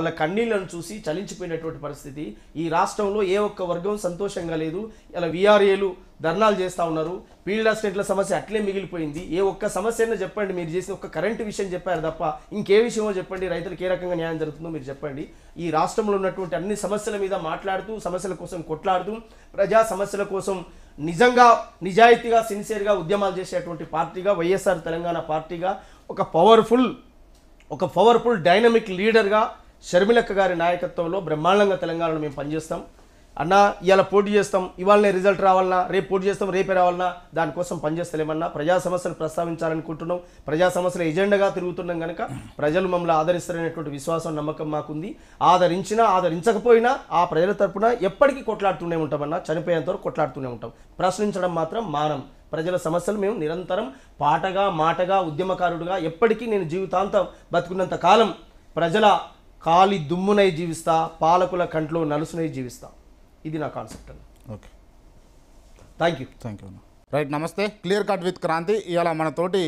వాళ్ళ కన్నీళ్లను చూసి చలించిపోయినటువంటి పరిస్థితి ఈ రాష్ట్రంలో ఏ ఒక్క వర్గం సంతోషంగా లేదు ఇలా విఆర్ఏలు ధర్నాలు చేస్తూ ఉన్నారు ఫీల్డ్ అసిస్టెంట్ల సమస్య అట్లే మిగిలిపోయింది ఏ ఒక్క సమస్యను చెప్పండి మీరు చేసిన ఒక్క కరెంటు విషయం చెప్పారు తప్ప ఇంకే విషయమో చెప్పండి రైతులకు ఏ రకంగా న్యాయం జరుగుతుందో మీరు చెప్పండి ఈ రాష్ట్రంలో ఉన్నటువంటి అన్ని సమస్యల మీద మాట్లాడుతూ సమస్యల కోసం కొట్లాడుతూ ప్రజా సమస్యల కోసం నిజంగా నిజాయితీగా సిన్సియర్గా ఉద్యమాలు చేసేటువంటి పార్టీగా వైఎస్ఆర్ తెలంగాణ పార్టీగా ఒక పవర్ఫుల్ ఒక పవర్ఫుల్ డైనమిక్ లీడర్గా షర్మిలక్క గారి నాయకత్వంలో బ్రహ్మాండంగా తెలంగాణలో మేము పనిచేస్తాం అన్న ఇవాళ పోటీ చేస్తాం ఇవాళనే రిజల్ట్ రావాలన్నా రేపు పోటీ చేస్తాం రేపే రావాలన్నా దానికోసం పనిచేస్తలేమన్నా ప్రజా సమస్యలు ప్రస్తావించాలనుకుంటున్నాం ప్రజా సమస్యలు ఎజెండాగా తిరుగుతున్నాం కనుక ప్రజలు మమ్మల్ని ఆదరిస్తారనేటువంటి విశ్వాసం నమ్మకం మాకుంది ఆదరించినా ఆదరించకపోయినా ఆ ప్రజల తరపున ఎప్పటికీ కొట్లాడుతూనే ఉంటామన్నా చనిపోయేంత వరకు కొట్లాడుతూనే ఉంటాం ప్రశ్నించడం మాత్రం మానం ప్రజల సమస్యలు మేము నిరంతరం పాటగా మాటగా ఉద్యమకారుడుగా ఎప్పటికీ నేను జీవితాంతం బతుకున్నంత కాలం ప్రజల కాలి దుమ్మునై జీవిస్తా పాలకుల కంట్లో నలుసునై జీవిస్తా ఇది నా కాన్సెప్ట్ అండి okay thank you thank you right నమస్తే క్లియర్ కట్ విత్ క్రాంతి ఇవాళ మనతోటి